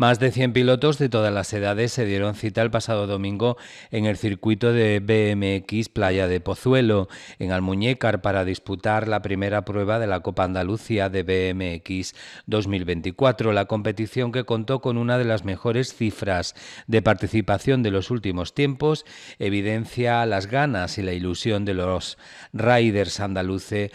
Más de 100 pilotos de todas las edades se dieron cita el pasado domingo en el circuito de BMX Playa de Pozuelo, en Almuñécar, para disputar la primera prueba de la Copa Andalucía de BMX 2024, la competición que contó con una de las mejores cifras de participación de los últimos tiempos, evidencia las ganas y la ilusión de los riders andaluces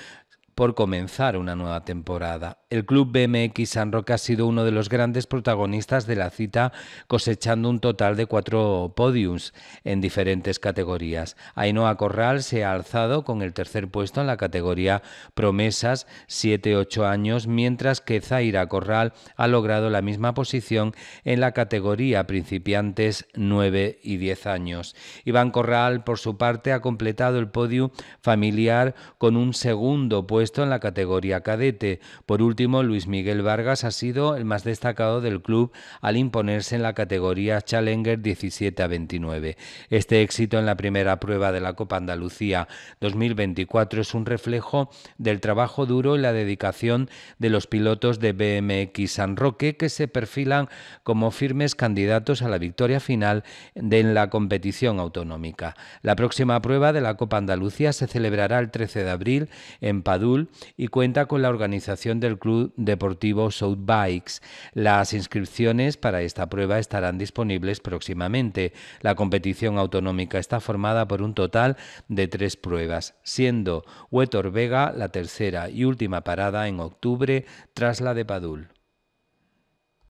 por comenzar una nueva temporada. El Club BMX San Roque ha sido uno de los grandes protagonistas de la cita, cosechando un total de cuatro podiums en diferentes categorías. Ainhoa Corral se ha alzado con el tercer puesto en la categoría promesas 7-8 años, mientras que Zaira Corral ha logrado la misma posición en la categoría principiantes 9 y 10 años. Iván Corral, por su parte, ha completado el podio familiar con un segundo puesto en la categoría cadete. Por último, Luis Miguel Vargas ha sido el más destacado del club al imponerse en la categoría Challenger 17 a 29. Este éxito en la primera prueba de la Copa Andalucía 2024 es un reflejo del trabajo duro y la dedicación de los pilotos de BMX San Roque que se perfilan como firmes candidatos a la victoria final de la competición autonómica. La próxima prueba de la Copa Andalucía se celebrará el 13 de abril en Padua y cuenta con la organización del Club Deportivo South Bikes. Las inscripciones para esta prueba estarán disponibles próximamente. La competición autonómica está formada por un total de tres pruebas, siendo Huetor Vega la tercera y última parada en octubre tras la de Padul.